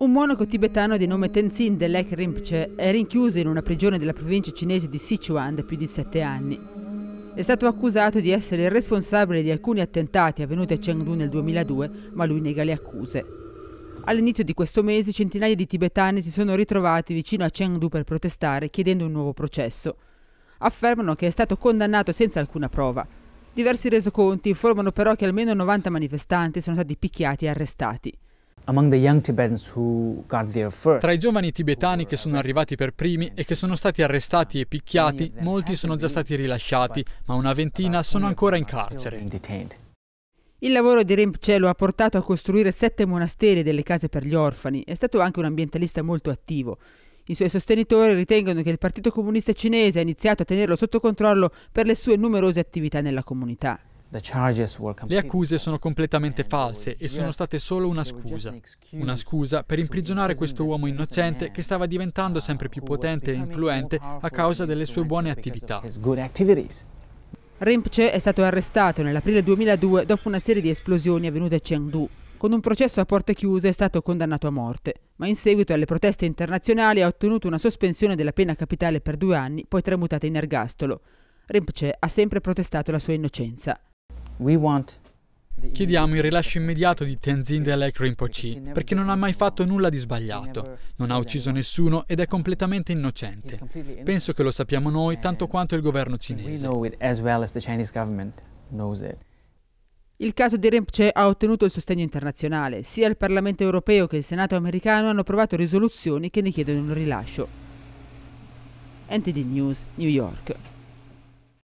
Un monaco tibetano di nome Tenzin Delek Rinpoche è rinchiuso in una prigione della provincia cinese di Sichuan da più di sette anni. È stato accusato di essere il responsabile di alcuni attentati avvenuti a Chengdu nel 2002, ma lui nega le accuse. All'inizio di questo mese centinaia di tibetani si sono ritrovati vicino a Chengdu per protestare chiedendo un nuovo processo. Affermano che è stato condannato senza alcuna prova. Diversi resoconti informano però che almeno 90 manifestanti sono stati picchiati e arrestati. Tra i giovani tibetani che sono arrivati per primi e che sono stati arrestati e picchiati, molti sono già stati rilasciati, ma una ventina sono ancora in carcere. Il lavoro di Rinpoche lo ha portato a costruire sette monasteri e delle case per gli orfani. È stato anche un ambientalista molto attivo. I suoi sostenitori ritengono che il Partito Comunista Cinese ha iniziato a tenerlo sotto controllo per le sue numerose attività nella comunità. Le accuse sono completamente false e sono state solo una scusa. Una scusa per imprigionare questo uomo innocente che stava diventando sempre più potente e influente a causa delle sue buone attività. Rinpoche è stato arrestato nell'aprile 2002 dopo una serie di esplosioni avvenute a Chengdu. Con un processo a porte chiuse è stato condannato a morte, ma in seguito alle proteste internazionali ha ottenuto una sospensione della pena capitale per due anni, poi tramutata in ergastolo. Rinpoche ha sempre protestato la sua innocenza. Chiediamo il rilascio immediato di Tenzin Delek Rinpoche perché non ha mai fatto nulla di sbagliato, non ha ucciso nessuno ed è completamente innocente. Penso che lo sappiamo noi tanto quanto il governo cinese. Il caso di Rinpoche ha ottenuto il sostegno internazionale. Sia il Parlamento europeo che il Senato americano hanno approvato risoluzioni che ne chiedono il rilascio. NTD News, New York.